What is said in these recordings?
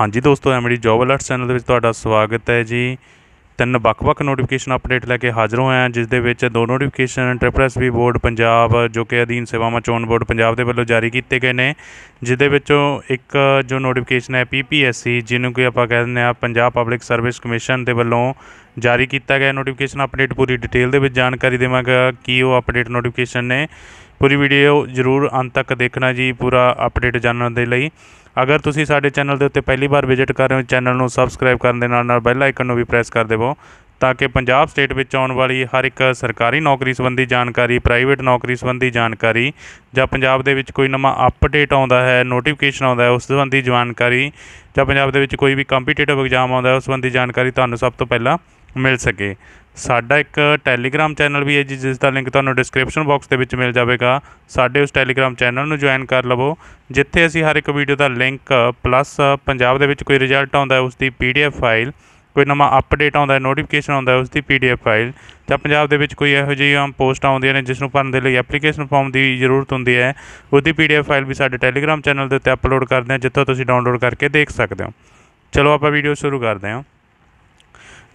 ਹਾਂਜੀ ਦੋਸਤੋ MD job alert channel ਦੇ ਵਿੱਚ ਤੁਹਾਡਾ ਸਵਾਗਤ ਹੈ ਜੀ ਤਿੰਨ ਵੱਖ-ਵੱਖ ਨੋਟੀਫਿਕੇਸ਼ਨ ਅਪਡੇਟ ਲੈ ਕੇ ਹਾਜ਼ਰ ਹੋਏ ਜਿਸ ਦੇ ਵਿੱਚ ਦੋ notification triple S B board Punjab ਜੋ ਕਿ ਅਧੀਨ ਸੇਵਾਵਾਂ ਚੋਣ ਬੋਰਡ ਪੰਜਾਬ ਦੇ ਵੱਲੋਂ ਜਾਰੀ ਕੀਤੇ ਗਏ ਨੇ ਜਿਸ ਦੇ ਵਿੱਚੋਂ ਇੱਕ ਜੋ ਨੋਟੀਫਿਕੇਸ਼ਨ ਹੈ ਪੀਪੀਐਸਸੀ ਜਿਹਨੂੰ ਕਿ ਆਪਾਂ ਕਹਿ ਦਿੰਦੇ ਆ ਪੰਜਾਬ ਪਬਲਿਕ ਸਰਵਿਸ ਕਮਿਸ਼ਨ ਦੇ ਵੱਲੋਂ ਜਾਰੀ ਕੀਤਾ ਗਿਆ ਨੋਟੀਫਿਕੇਸ਼ਨ ਅਪਡੇਟ ਪੂਰੀ ਡਿਟੇਲ ਦੇ ਵਿੱਚ ਜਾਣਕਾਰੀ ਦੇਵਾਂਗਾ ਕੀ ਉਹ ਅਪਡੇਟ ਨੋਟੀਫਿਕੇਸ਼ਨ ਨੇ ਪੂਰੀ ਵੀਡੀਓ ਜ਼ਰੂਰ ਅੰਤ ਤੱਕ ਦੇਖਣਾ ਜੀ ਪੂਰਾ ਅਪਡੇਟ ਜਾਣਨ ਦੇ ਲਈ ਅਗਰ ਤੁਸੀਂ ਸਾਡੇ ਚੈਨਲ ਦੇ ਉੱਤੇ ਪਹਿਲੀ ਵਾਰ ਵਿਜ਼ਿਟ ਕਰ ਰਹੇ ਹੋ ਚੈਨਲ ਨੂੰ ਸਬਸਕ੍ਰਾਈਬ ਕਰਨ ਦੇ ਨਾਲ ਨਾਲ ਬੈਲ ਆਈਕਨ ਨੂੰ ਵੀ ਪ੍ਰੈਸ ਕਰ ਦੇਵੋ ਤਾਂ ਕਿ ਪੰਜਾਬ ਸਟੇਟ ਵਿੱਚ ਆਉਣ ਵਾਲੀ ਹਰ ਇੱਕ ਸਰਕਾਰੀ ਨੌਕਰੀ ਸੰਬੰਧੀ ਜਾਣਕਾਰੀ ਪ੍ਰਾਈਵੇਟ ਨੌਕਰੀ ਸੰਬੰਧੀ ਜਾਣਕਾਰੀ ਜਾਂ ਪੰਜਾਬ ਦੇ ਵਿੱਚ ਕੋਈ ਨਵਾਂ ਅਪਡੇਟ ਆਉਂਦਾ ਹੈ ਨੋਟੀਫਿਕੇਸ਼ਨ ਆਉਂਦਾ ਹੈ ਉਸ ਸੰਬੰਧੀ ਜਾਣਕਾਰੀ ਜਾਂ ਪੰਜਾਬ ਦੇ ਵਿੱਚ ਕੋਈ ਵੀ ਕੰਪੀਟੀਟਿਵ ਐਗਜ਼ਾਮ ਆਉਂਦਾ ਹੈ ਉਸ ਸੰਬੰਧੀ ਜਾਣਕਾਰੀ ਤੁਹਾਨੂੰ ਸਭ ਤੋਂ ਪਹਿਲਾਂ ਮਿਲ ਸਕੇ ਸਾਡਾ ਇੱਕ ਟੈਲੀਗ੍ਰam ਚੈਨਲ ਵੀ ਹੈ ਜੀ ਜਿਸ ਦਾ ਲਿੰਕ ਤੁਹਾਨੂੰ ਡਿਸਕ੍ਰਿਪਸ਼ਨ ਬਾਕਸ ਦੇ ਵਿੱਚ ਮਿਲ ਜਾਵੇਗਾ ਸਾਡੇ ਉਸ ਟੈਲੀਗ੍ਰam ਚੈਨਲ ਨੂੰ ਜੁਆਇਨ ਕਰ ਲਵੋ ਜਿੱਥੇ ਅਸੀਂ ਹਰ ਇੱਕ ਵੀਡੀਓ ਦਾ ਲਿੰਕ ਪਲੱਸ ਪੰਜਾਬ ਦੇ ਵਿੱਚ ਕੋਈ ਰਿਜ਼ਲਟ ਆਉਂਦਾ ਹੈ ਉਸ ਦੀ ਪੀਡੀਐਫ ਫਾਈਲ ਕੋਈ ਨਵਾਂ ਅਪਡੇਟ ਆਉਂਦਾ ਹੈ ਨੋਟੀਫਿਕੇਸ਼ਨ ਆਉਂਦਾ ਹੈ ਉਸ ਦੀ ਪੀਡੀਐਫ ਫਾਈਲ ਜਾਂ ਪੰਜਾਬ ਦੇ ਵਿੱਚ ਕੋਈ ਇਹੋ ਜਿਹੀ ਪੋਸਟ ਆਉਂਦੀਆਂ ਨੇ ਜਿਸ ਨੂੰ ਭਰਨ ਦੇ ਲਈ ਐਪਲੀਕੇਸ਼ਨ ਫਾਰਮ ਦੀ ਜ਼ਰੂਰਤ ਹੁੰਦੀ ਹੈ ਉਸ ਦੀ ਪੀਡੀਐਫ ਫਾਈਲ ਵੀ ਸਾਡੇ ਟੈਲੀਗ੍ਰam ਚੈਨਲ ਦੇ ਉੱਤੇ ਅਪਲੋਡ ਕਰਦੇ ਹਾਂ ਜਿੱਥੋਂ ਤੁਸੀਂ ਡਾਊਨਲੋਡ ਕਰਕੇ ਦੇਖ ਸਕਦੇ ਹੋ ਚਲੋ ਆਪਾਂ ਵੀਡੀਓ ਸ਼ੁਰੂ ਕਰਦੇ ਹਾਂ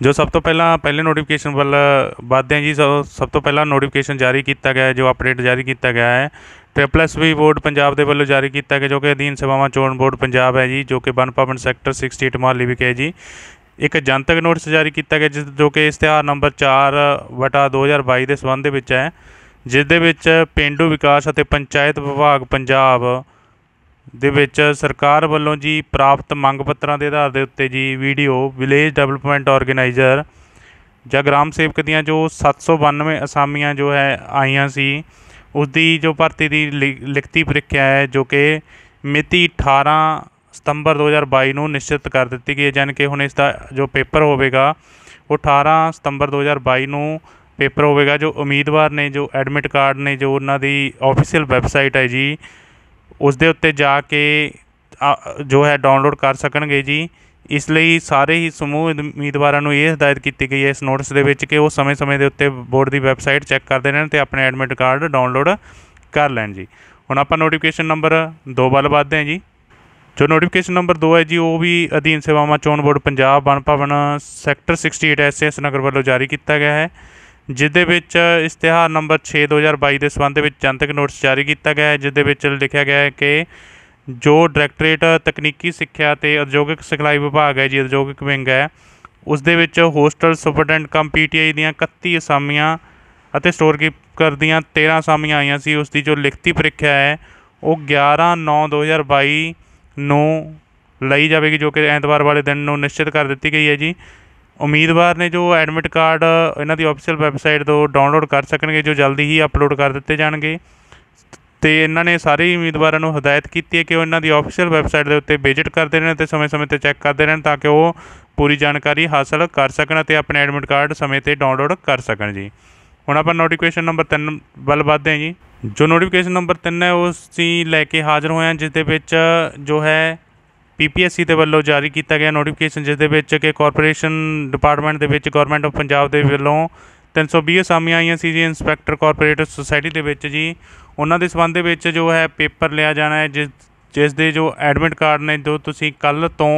ਜੋ ਸਭ ਤੋਂ ਪਹਿਲਾਂ ਪਹਿਲੇ ਨੋਟੀਫਿਕੇਸ਼ਨ ਵੱਲ ਵੱਧਦੇ ਆ ਜੀ ਸਭ ਤੋਂ ਪਹਿਲਾਂ ਨੋਟੀਫਿਕੇਸ਼ਨ ਜਾਰੀ ਕੀਤਾ ਗਿਆ ਜੋ ਅਪਡੇਟ ਜਾਰੀ ਕੀਤਾ ਗਿਆ ਹੈ triple S B board Punjab ਦੇ ਵੱਲੋਂ ਜਾਰੀ ਕੀਤਾ ਗਿਆ ਜੋ ਕਿ ਅਧੀਨ ਸੇਵਾਵਾਂ ਚੋਣ ਬੋਰਡ ਪੰਜਾਬ ਹੈ ਜੀ ਜੋ ਕਿ ਬਨਪਾਵਨ ਸੈਕਟਰ 68 ਮਹੱਲੀ ਵਿਖੇ ਹੈ ਜੀ ਇੱਕ ਜਨਤਕ ਨੋਟਿਸ ਜਾਰੀ ਕੀਤਾ ਗਿਆ ਜਿਸ ਜੋ ਕਿ ਇਸ਼ਤਿਹਾਰ ਨੰਬਰ 4 ਵਟਾ 2022 ਦੇ ਸਬੰਧ ਦੇ ਵਿੱਚ ਹੈ ਜਿਸ ਦੇ ਵਿੱਚ ਪਿੰਡੂ ਵਿਕਾਸ ਅਤੇ ਪੰਚਾਇਤ ਵਿਭਾਗ ਪੰਜਾਬ ਦੇ ਵਿੱਚ ਸਰਕਾਰ ਵੱਲੋਂ ਜੀ ਪ੍ਰਾਪਤ ਮੰਗ ਪੱਤਰਾਂ ਦੇ ਆਧਾਰ ਦੇ ਉੱਤੇ ਜੀ ਵੀਡੀਓ ਵਿਲੇਜ ਡਿਵੈਲਪਮੈਂਟ ਆਰਗੇਨਾਈਜ਼ਰ ਜਾਂ ਗ੍ਰਾਮ ਸੇਵਕ ਦੀਆਂ ਜੋ 792 ਅਸਾਮੀਆਂ ਜੋ ਹੈ ਆਈਆਂ ਸੀ ਉਸ ਦੀ ਜੋ ਭਰਤੀ ਦੀ ਲਿਖਤੀ ਪ੍ਰੀਖਿਆ ਹੈ ਜੋ ਕਿ ਮਿਤੀ 18 ਸਤੰਬਰ 2022 ਨੂੰ ਨਿਸ਼ਚਿਤ ਕਰ ਦਿੱਤੀ ਗਈ ਹੈ ਜਨ ਕਿ ਹੁਣ ਇਸ ਦਾ ਜੋ ਪੇਪਰ ਹੋਵੇਗਾ ਉਹ 18 ਸਤੰਬਰ 2022 ਨੂੰ ਪੇਪਰ ਹੋਵੇਗਾ ਜੋ ਉਮੀਦਵਾਰ ਨੇ ਜੋ ਐਡਮਿਟ ਕਾਰਡ ਨੇ ਜੋ ਉਹਨਾਂ ਦੀ ਆਫੀਸ਼ੀਅਲ ਵੈਬਸਾਈਟ ਹੈ ਜੀ ਉਸ ਦੇ ਉੱਤੇ ਜਾ ਕੇ ਜੋ ਹੈ ਡਾਊਨਲੋਡ ਕਰ ਸਕਣਗੇ ਜੀ ਇਸ ਲਈ ਸਾਰੇ ਹੀ ਸਮੂਹ ਉਮੀਦਵਾਰਾਂ ਨੂੰ ਇਹ ਹਦਾਇਤ ਕੀਤੀ ਗਈ ਹੈ ਇਸ ਨੋਟਿਸ ਦੇ ਵਿੱਚ ਕਿ ਉਹ ਸਮੇਂ-ਸਮੇਂ ਦੇ ਉੱਤੇ ਬੋਰਡ ਦੀ ਵੈਬਸਾਈਟ ਚੈੱਕ ਕਰਦੇ ਰਹਿਣ ਤੇ ਆਪਣੇ ਐਡਮਿਟ ਕਾਰਡ ਡਾਊਨਲੋਡ ਕਰ ਲੈਣ ਜੀ ਹੁਣ ਆਪਾਂ ਨੋਟੀਫਿਕੇਸ਼ਨ ਨੰਬਰ 2 ਵੱਲ ਵਧਦੇ ਹਾਂ ਜੀ ਜੋ ਨੋਟੀਫਿਕੇਸ਼ਨ ਨੰਬਰ 2 ਹੈ ਜੀ ਉਹ ਵੀ ਅਧੀਨ ਸੇਵਾਵਾਂ ਚੋਣ ਬੋਰਡ ਪੰਜਾਬ ਵਨ ਭਵਨ ਸੈਕਟਰ 68 ਐਸਐਸ ਨਗਰ ਵੱਲੋਂ ਜਾਰੀ ਕੀਤਾ ਗਿਆ ਹੈ ਜਿਸ ਦੇ ਵਿੱਚ ਇਸ਼ਤਿਹਾਰ ਨੰਬਰ 6 2022 ਦੇ ਸਬੰਧ ਵਿੱਚ ਜਨਤਕ ਨੋਟਿਸ ਜਾਰੀ ਕੀਤਾ ਗਿਆ ਹੈ ਜਿਸ ਦੇ ਵਿੱਚ ਲਿਖਿਆ ਗਿਆ ਹੈ ਕਿ ਜੋ ਡਾਇਰੈਕਟੋਰੇਟ ਤਕਨੀਕੀ ਸਿੱਖਿਆ ਤੇ ਉਦਯੋਗਿਕ ਸਿਖਲਾਈ ਵਿਭਾਗ ਹੈ ਜੀ ਉਦਯੋਗਿਕ ਵਿੰਗ ਹੈ ਉਸ ਦੇ ਵਿੱਚ ਹੋਸਟਲ ਸੁਪਰਡੈਂਟ ਕਮ ਪੀਟੀਆਈ ਦੀਆਂ 31 ਅਸਾਮੀਆਂ ਅਤੇ ਸਟੋਰ ਕੀਪਰ ਦੀਆਂ 13 ਅਸਾਮੀਆਂ ਆਈਆਂ ਸੀ ਉਸ ਦੀ ਜੋ ਲਿਖਤੀ ਪ੍ਰੀਖਿਆ ਹੈ ਉਹ 11 9 2022 ਨੂੰ ਲਈ ਜਾਵੇਗੀ ਜੋ ਕਿ ਐਤਵਾਰ ਵਾਲੇ ਦਿਨ ਨੂੰ ਨਿਸ਼ਚਿਤ ਕਰ ਦਿੱਤੀ ਗਈ ਹੈ ਜੀ ਉਮੀਦਵਾਰ ਨੇ ਜੋ ਐਡਮਿਟ ਕਾਰਡ ਇਹਨਾਂ ਦੀ ਆਫੀਸ਼ੀਅਲ ਵੈਬਸਾਈਟ ਤੋਂ ਡਾਊਨਲੋਡ ਕਰ ਸਕਣਗੇ ਜੋ ਜਲਦੀ ਹੀ ਅਪਲੋਡ ਕਰ ਦਿੱਤੇ ਜਾਣਗੇ ਤੇ ਇਹਨਾਂ ਨੇ ਸਾਰੇ ਉਮੀਦਵਾਰਾਂ ਨੂੰ ਹਦਾਇਤ ਕੀਤੀ ਹੈ ਕਿ ਉਹ ਇਹਨਾਂ ਦੀ ਆਫੀਸ਼ੀਅਲ ਵੈਬਸਾਈਟ ਦੇ ਉੱਤੇ ਵਿਜ਼ਿਟ ਕਰਦੇ ਰਹਿਣ ਤੇ ਸਮੇਂ-ਸਮੇਂ ਤੇ ਚੈੱਕ ਕਰਦੇ ਰਹਿਣ ਤਾਂ ਕਿ ਉਹ ਪੂਰੀ ਜਾਣਕਾਰੀ ਹਾਸਲ ਕਰ ਸਕਣ ਅਤੇ ਆਪਣੇ ਐਡਮਿਟ ਕਾਰਡ ਸਮੇਂ ਤੇ ਡਾਊਨਲੋਡ ਕਰ ਸਕਣ ਜੀ ਹੁਣ ਆਪਾਂ ਨੋਟੀਫਿਕੇਸ਼ਨ ਨੰਬਰ 3 ਵੱਲ ਵਧਦੇ ਹਾਂ ਜੀ ਜੋ ਨੋਟੀਫਿਕੇਸ਼ਨ ਨੰਬਰ 3 ਹੈ ਉਸ ਦੀ ਲੈ ਕੇ ਹਾਜ਼ਰ ਹੋਏ ਹਾਂ ਜਿਸ ਦੇ ਵਿੱਚ ਜੋ ਹੈ ਪੀਪੀਐਸਸੀ ਦੇ ਵੱਲੋਂ ਜਾਰੀ ਕੀਤਾ ਗਿਆ ਨੋਟੀਫਿਕੇਸ਼ਨ ਜਿਸ ਦੇ ਵਿੱਚ ਕਿ ਕਾਰਪੋਰੇਸ਼ਨ ਡਿਪਾਰਟਮੈਂਟ ਦੇ ਵਿੱਚ ਗਵਰਨਮੈਂਟ ਆਫ ਪੰਜਾਬ ਦੇ ਵੱਲੋਂ 320 ਅਸਾਮੀਆਂ ਆਈਆਂ ਸੀ ਜੀ ਇਨਸਪੈਕਟਰ ਕਾਰਪੋਰੇਟ ਸੁਸਾਇਟੀ ਦੇ ਵਿੱਚ ਜੀ ਉਹਨਾਂ ਦੇ ਸਬੰਧ ਦੇ ਵਿੱਚ ਜੋ ਹੈ ਪੇਪਰ ਲਿਆ ਜਾਣਾ ਹੈ ਜਿਸ ਜਿਸ ਦੇ ਜੋ ਐਡਮਿਟ ਕਾਰਡ ਨੇ ਜੋ ਤੁਸੀਂ ਕੱਲ ਤੋਂ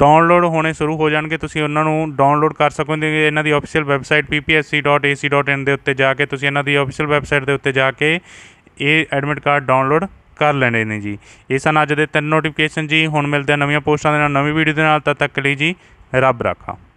ਡਾਊਨਲੋਡ ਹੋਣੇ ਸ਼ੁਰੂ ਹੋ ਜਾਣਗੇ ਤੁਸੀਂ ਉਹਨਾਂ ਨੂੰ ਡਾਊਨਲੋਡ ਕਰ ਸਕੋਗੇ ਇਹਨਾਂ ਦੀ ਅਫੀਸ਼ੀਅਲ ਵੈਬਸਾਈਟ ppsc.ac.in ਦੇ ਉੱਤੇ ਜਾ ਕੇ ਤੁਸੀਂ ਇਹਨਾਂ ਦੀ ਅਫੀਸ਼ੀਅਲ ਵੈਬਸਾਈਟ ਦੇ ਉੱਤੇ ਜਾ ਕੇ ਇਹ ਐਡਮਿਟ ਕਾਰਡ ਡਾਊਨਲੋਡ ਕਰ ਲੈਣੇ ਨੇ ਜੀ ਇਹ ਸਨ ਅੱਜ ਦੇ ਤਿੰਨ ਨੋਟੀਫਿਕੇਸ਼ਨ ਜੀ ਹੁਣ ਮਿਲਦੇ ਆ ਨਵੀਆਂ ਪੋਸਟਾਂ ਦੇ ਨਾਲ ਨਵੀਂ ਵੀਡੀਓ ਦੇ ਨਾਲ ਤਦ ਤੱਕ ਲਈ ਜੀ ਰੱਬ ਰਾਖਾ